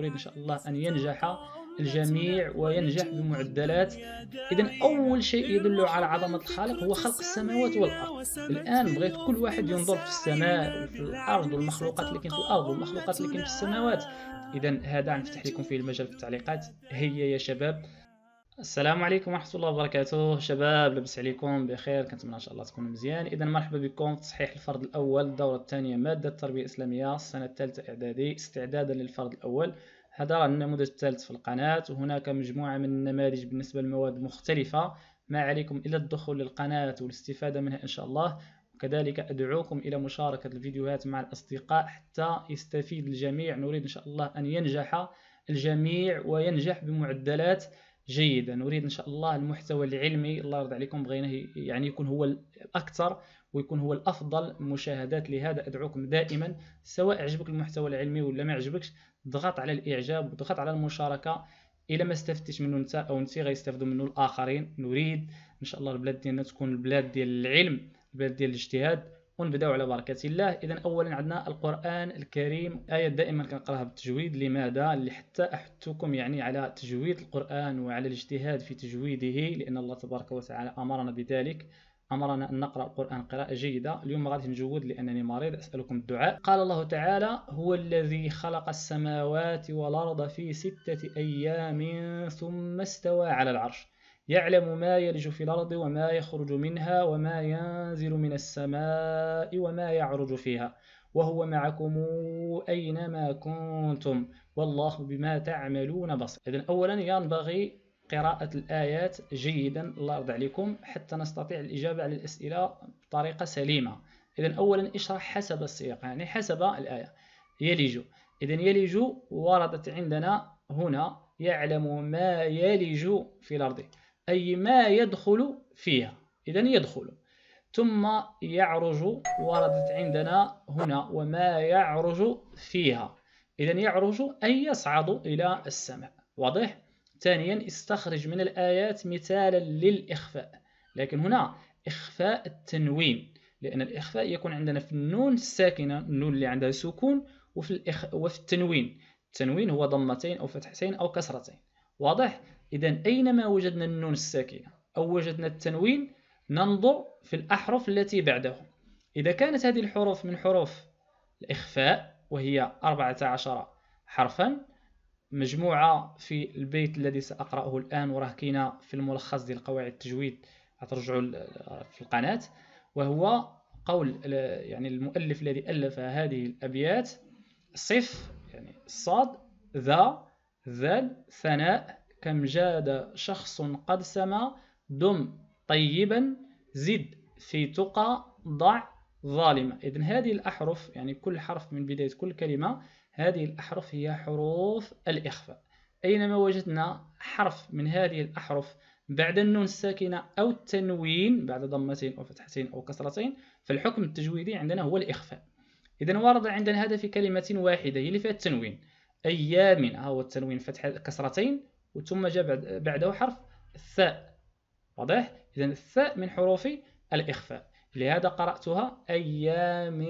ونريد إن شاء الله أن ينجح الجميع وينجح بمعدلات إذا أول شيء يدل على عظمة الخالق هو خلق السماوات والأرض الآن بغيت كل واحد ينظر في السماء وفي الأرض والمخلوقات اللي كاين في الأرض والمخلوقات اللي كاين في السماوات إذا هذا نفتح لكم فيه المجال في التعليقات هيا يا شباب السلام عليكم ورحمه الله وبركاته شباب لاباس عليكم بخير كنتمنى ان شاء الله تكونوا مزيان اذا مرحبا بكم في تصحيح الفرد الاول الدوره الثانيه ماده التربيه الاسلاميه السنه الثالثه اعدادي استعدادا للفرد الاول هذا راه النموذج الثالث في القناه وهناك مجموعه من النماذج بالنسبه للمواد مختلفه ما عليكم الا الدخول للقناه والاستفاده منها ان شاء الله وكذلك أدعوكم إلى مشاركة الفيديوهات مع الأصدقاء حتى يستفيد الجميع نريد إن شاء الله أن ينجح الجميع وينجح بمعدلات جيدا نريد ان شاء الله المحتوى العلمي الله يرضى عليكم بغيناه يعني يكون هو الاكثر ويكون هو الافضل مشاهدات لهذا ادعوكم دائما سواء عجبك المحتوى العلمي ولا ما عجبكش ضغط على الاعجاب وضغط على المشاركه الى ما استفدتش منه انت او انت غيستافدوا منه الاخرين نريد ان شاء الله البلاد ديالنا تكون البلاد ديال العلم البلاد ديال الاجتهاد ونبداو على بركة الله إذا أولا عندنا القرآن الكريم آية دائما كنقراها بالتجويد لماذا لحتى أحثكم يعني على تجويد القرآن وعلى الاجتهاد في تجويده لأن الله تبارك وتعالى أمرنا بذلك أمرنا أن نقرأ القرآن قراءة جيدة اليوم غادي نجود لأنني مريض أسألكم الدعاء قال الله تعالى هو الذي خلق السماوات والأرض في ستة أيام ثم استوى على العرش يعلم ما يلج في الأرض وما يخرج منها وما ينزل من السماء وما يعرج فيها وهو معكم أينما كنتم والله بما تعملون بصير إذن أولا ينبغي قراءة الآيات جيدا الله أرضى عليكم حتى نستطيع الإجابة على الأسئلة بطريقة سليمة إذا أولا اشرح حسب السياق يعني حسب الآية يلج إذا يلج وردت عندنا هنا يعلم ما يلج في الأرض أي ما يدخل فيها إذا يدخل ثم يعرج وردت عندنا هنا وما يعرج فيها إذا يعرج أي يصعد إلى السماء واضح؟ ثانيا استخرج من الآيات مثالا للإخفاء لكن هنا إخفاء التنوين لأن الإخفاء يكون عندنا في النون الساكنة النون اللي عندها سكون وفي, الإخ... وفي التنوين التنوين هو ضمتين أو فتحتين أو كسرتين واضح؟ إذا أينما وجدنا النون الساكنة أو وجدنا التنوين ننظر في الأحرف التي بعده إذا كانت هذه الحروف من حروف الإخفاء وهي 14 حرفا مجموعة في البيت الذي سأقرأه الآن وراه كاين في الملخص ديال قواعد التجويد غترجعوا في القناة وهو قول يعني المؤلف الذي ألف هذه الأبيات صف يعني الصاد ذا ذل ثناء كم جاد شخص قد سما دم طيبا زد في تقى ضع ظالما إذا هذه الأحرف يعني كل حرف من بداية كل كلمة هذه الأحرف هي حروف الإخفاء أينما وجدنا حرف من هذه الأحرف بعد النون الساكنة أو التنوين بعد ضمتين أو فتحتين أو كسرتين فالحكم التجويدي عندنا هو الإخفاء إذا ورد عندنا هذا في كلمة واحدة هي اللي فيها التنوين أيامنا هو التنوين فتح كسرتين وثم جاء بعده حرف الثاء واضح اذا الثاء من حروف الاخفاء لهذا قراتها ايام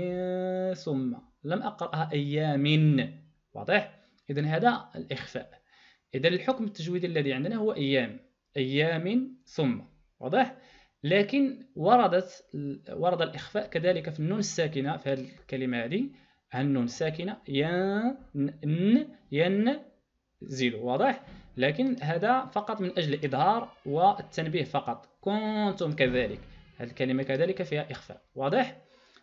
ثم لم اقراها ايام واضح اذا هذا الاخفاء اذا الحكم التجويدي الذي عندنا هو ايام ايام ثم واضح لكن وردت ورد الاخفاء كذلك في النون الساكنه في هذه الكلمه هذه النون الساكنه ين ين زيرو واضح لكن هذا فقط من أجل الإظهار والتنبيه فقط كنتم كذلك هذه الكلمة كذلك فيها إخفاء واضح؟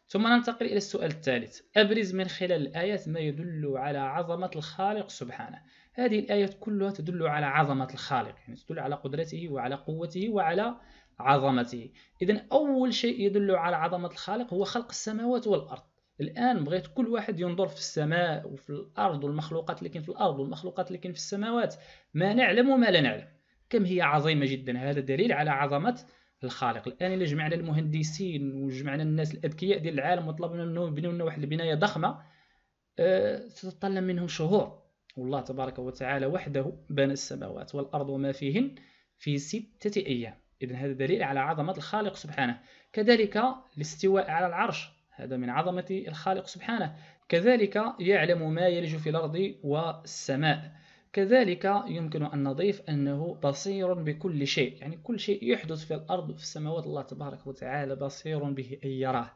ثم ننتقل إلى السؤال الثالث أبرز من خلال الآيات ما يدل على عظمة الخالق سبحانه هذه الآيات كلها تدل على عظمة الخالق يعني تدل على قدرته وعلى قوته وعلى عظمته إذا أول شيء يدل على عظمة الخالق هو خلق السماوات والأرض الان بغيت كل واحد ينظر في السماء وفي الارض والمخلوقات اللي كاين في الارض والمخلوقات اللي كاين في السماوات ما نعلم وما لا نعلم كم هي عظيمه جدا هذا دليل على عظمه الخالق الان الا جمعنا المهندسين وجمعنا الناس الاذكياء ديال العالم وطلبنا منهم يبنيو لنا واحد البنايه ضخمه أه تتطلب منهم شهور والله تبارك وتعالى وحده بنى السماوات والارض وما فيهن في سته ايام اذا هذا دليل على عظمه الخالق سبحانه كذلك الاستواء على العرش هذا من عظمة الخالق سبحانه كذلك يعلم ما يلج في الأرض والسماء كذلك يمكن أن نضيف أنه بصير بكل شيء يعني كل شيء يحدث في الأرض في السماوات الله تبارك وتعالى بصير به أن يراه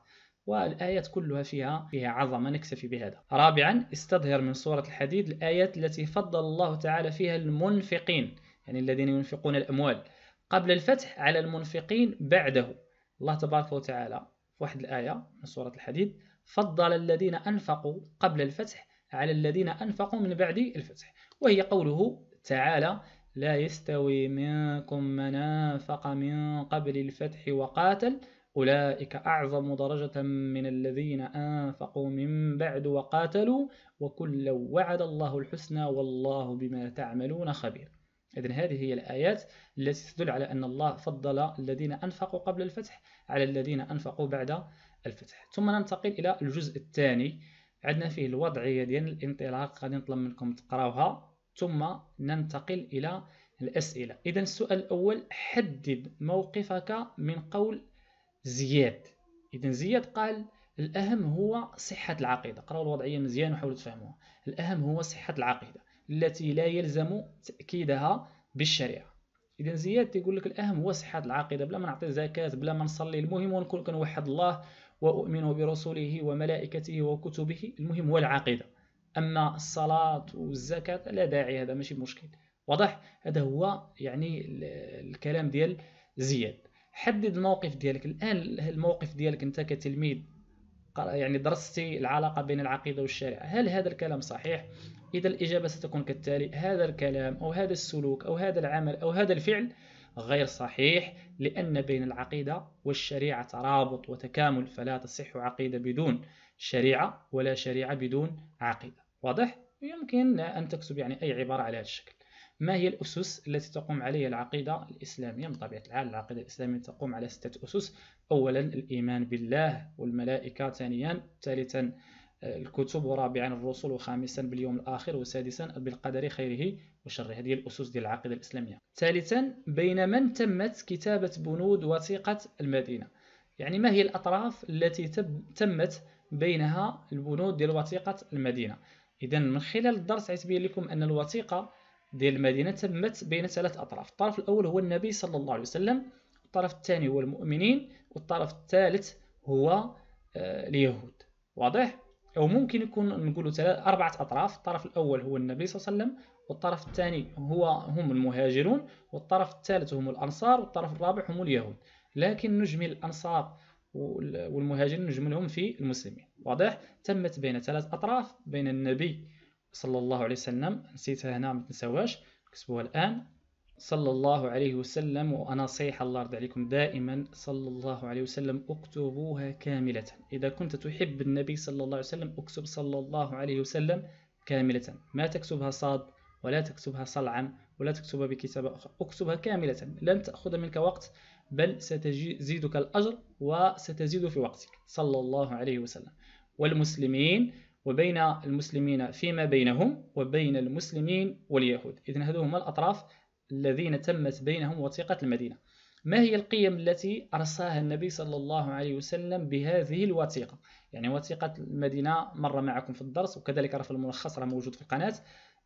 والآيات كلها فيها فيها عظمة نكتفي بهذا رابعا استظهر من سورة الحديد الآيات التي فضل الله تعالى فيها المنفقين يعني الذين ينفقون الأموال قبل الفتح على المنفقين بعده الله تبارك وتعالى واحد الآية من سورة الحديد فضل الذين أنفقوا قبل الفتح على الذين أنفقوا من بعد الفتح وهي قوله تعالى لا يستوي منكم من أنفق من قبل الفتح وقاتل أولئك أعظم درجة من الذين أنفقوا من بعد وقاتلوا وكلا وعد الله الحسنى والله بما تعملون خبير إذا هذه هي الآيات التي تدل على أن الله فضل الذين أنفقوا قبل الفتح على الذين أنفقوا بعد الفتح ثم ننتقل إلى الجزء الثاني عندنا فيه الوضعية ديال الانطلاق غادي نطلب منكم تقراوها ثم ننتقل إلى الأسئلة إذا السؤال الأول حدد موقفك من قول زياد إذا زياد قال الأهم هو صحة العقيدة قراوا الوضعية مزيان وحاولوا تفهموها الأهم هو صحة العقيدة التي لا يلزم تأكيدها بالشريعة إذا زياد تيقول لك الأهم هو صحة العقيدة بلا ما نعطي زكاة بلا ما نصلي المهم ونكون كنوحد الله وأؤمن برسوله وملائكته وكتبه المهم هو العقيدة أما الصلاة والزكاة لا داعي هذا ماشي مشكل واضح هذا هو يعني الكلام ديال زياد حدد الموقف ديالك الآن الموقف ديالك أنت كتلميذ يعني درستي العلاقة بين العقيدة والشريعة هل هذا الكلام صحيح إذا الإجابة ستكون كالتالي هذا الكلام أو هذا السلوك أو هذا العمل أو هذا الفعل غير صحيح لأن بين العقيدة والشريعة ترابط وتكامل فلا تصح عقيدة بدون شريعة ولا شريعة بدون عقيدة واضح؟ يمكن أن تكتب يعني أي عبارة على هذا الشكل ما هي الأسس التي تقوم عليها العقيدة الإسلامية من طبيعة الحال العقيدة الإسلامية تقوم على ستة أسس أولا الإيمان بالله والملائكة ثانيا ثالثا الكتب ورابعا الرسل وخامسا باليوم الآخر وسادسا بالقدر خيره وشره هذه الأسس ديال العقيدة الإسلامية ثالثا بين من تمت كتابة بنود وثيقة المدينة يعني ما هي الأطراف التي تمت بينها البنود ديال وثيقة المدينة إذا من خلال الدرس غيتبين لكم أن الوثيقة ديال المدينة تمت بين ثلاث أطراف الطرف الأول هو النبي صلى الله عليه وسلم الطرف الثاني هو المؤمنين والطرف الثالث هو آه، اليهود واضح؟ أو ممكن يكون نقولوا ثلاث أربعة أطراف الطرف الأول هو النبي صلى الله عليه وسلم والطرف الثاني هو هم المهاجرون والطرف الثالث هم الأنصار والطرف الرابع هم اليهود لكن نجمل الأنصار والمهاجرين نجملهم في المسلمين واضح تمت بين ثلاث أطراف بين النبي صلى الله عليه وسلم نسيتها هنا ما تنساوهاش كتبوها الآن صلى الله عليه وسلم ونصيحة الله يرضى عليكم دائما صلى الله عليه وسلم اكتبوها كاملة إذا كنت تحب النبي صلى الله عليه وسلم اكتب صلى الله عليه وسلم كاملة ما تكتبها صاد ولا تكتبها صلعا ولا تكتبها بكتابة أخرى اكتبها كاملة لن تأخذ منك وقت بل ستزيدك الأجر وستزيد في وقتك صلى الله عليه وسلم والمسلمين وبين المسلمين فيما بينهم وبين المسلمين واليهود إذن هذو هما الأطراف الذين تمت بينهم وثيقة المدينة ما هي القيم التي أرساها النبي صلى الله عليه وسلم بهذه الوثيقة يعني وثيقة المدينة مر معكم في الدرس وكذلك في الملخص راه موجود في القناة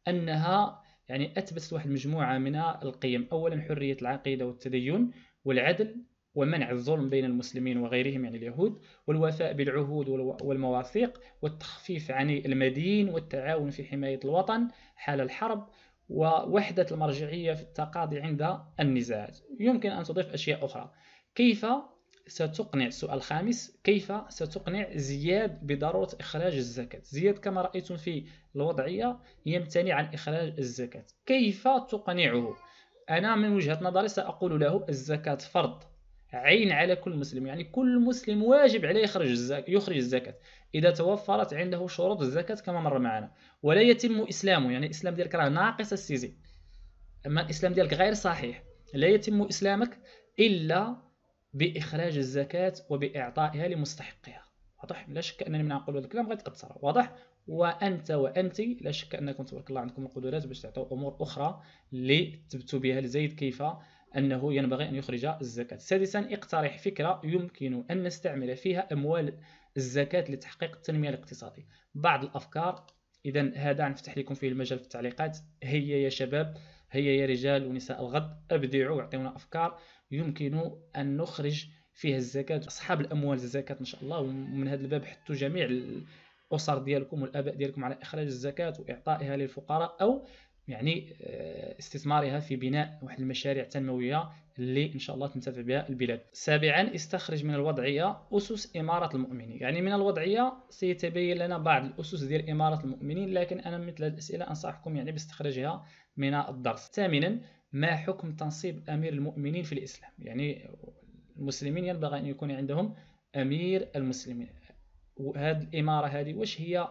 أنها يعني أثبتت واحد المجموعة من القيم أولا حرية العقيدة والتدين والعدل ومنع الظلم بين المسلمين وغيرهم يعني اليهود والوفاء بالعهود والمواثيق والتخفيف عن المدين والتعاون في حماية الوطن حال الحرب ووحدة المرجعية في التقاضي عند النزاعات يمكن أن تضيف أشياء أخرى كيف ستقنع السؤال الخامس كيف ستقنع زياد بضرورة إخراج الزكاة زياد كما رأيتم في الوضعية يمتنع عن إخراج الزكاة كيف تقنعه أنا من وجهة نظري سأقول له الزكاة فرض عين على كل مسلم يعني كل مسلم واجب عليه يخرج الزكاة يخرج الزكاة إذا توفرت عنده شروط الزكاة كما مر معنا ولا يتم إسلامه يعني الإسلام ديالك راه ناقص السيزي أما الإسلام ديالك غير صحيح لا يتم إسلامك إلا بإخراج الزكاة وبإعطائها لمستحقها واضح لا شك أنني من نقول هذا الكلام غيتقصر واضح وأنت وأنت لا شك أنكم تبارك الله عندكم القدرات باش تعطوا أمور أخرى اللي تبتوا بها لزيد كيف أنه ينبغي أن يخرج الزكاة سادسا اقترح فكرة يمكن أن نستعمل فيها أموال الزكاة لتحقيق التنمية الاقتصادية بعض الأفكار إذا هذا نفتح لكم فيه المجال في التعليقات هيا يا شباب هيا يا رجال ونساء الغد أبدعوا واعطونا أفكار يمكن أن نخرج فيها الزكاة أصحاب الأموال الزكاة إن شاء الله ومن هذا الباب حتى جميع الأسر ديالكم والآباء ديالكم على إخراج الزكاة وإعطائها للفقراء أو يعني آه، استثمارها في بناء واحد المشاريع تنمويه اللي ان شاء الله تنتفع بها البلاد سابعا استخرج من الوضعيه اسس اماره المؤمنين يعني من الوضعيه سيتبين لنا بعض الاسس ديال اماره المؤمنين لكن انا مثل هذه الاسئله انصحكم يعني باستخراجها من الدرس ثامنا ما حكم تنصيب امير المؤمنين في الاسلام يعني المسلمين ينبغي ان يكون عندهم امير المسلمين وهذه الاماره هذه واش هي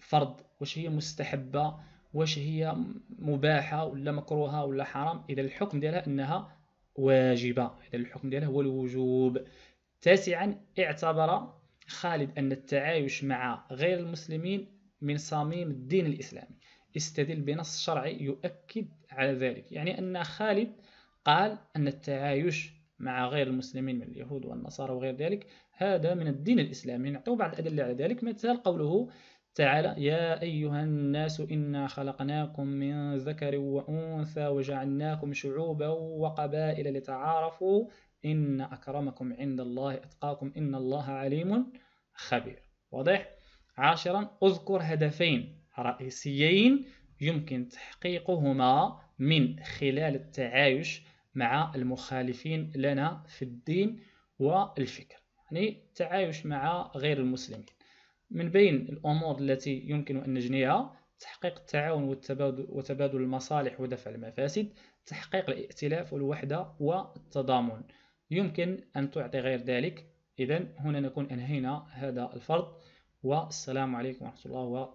فرض واش هي مستحبه واش هي مباحه ولا مكروهه ولا حرام اذا الحكم ديالها انها واجبه اذا الحكم ديالها هو الوجوب تاسعا اعتبر خالد ان التعايش مع غير المسلمين من صميم الدين الاسلامي استدل بنص شرعي يؤكد على ذلك يعني ان خالد قال ان التعايش مع غير المسلمين من اليهود والنصارى وغير ذلك هذا من الدين الإسلامي نعطيه بعض الأدلة على ذلك مثال قوله تعالى يا أيها الناس إنا خلقناكم من ذكر وأنثى وجعلناكم شعوبا وقبائل لتعارفوا إن أكرمكم عند الله أتقاكم إن الله عليم خبير واضح؟ عاشرا أذكر هدفين رئيسيين يمكن تحقيقهما من خلال التعايش مع المخالفين لنا في الدين والفكر يعني التعايش مع غير المسلمين من بين الأمور التي يمكن أن نجنيها تحقيق التعاون وتبادل المصالح ودفع المفاسد تحقيق الائتلاف والوحدة والتضامن يمكن أن تعطي غير ذلك إذا هنا نكون أنهينا هذا الفرض والسلام عليكم ورحمة الله وبركاته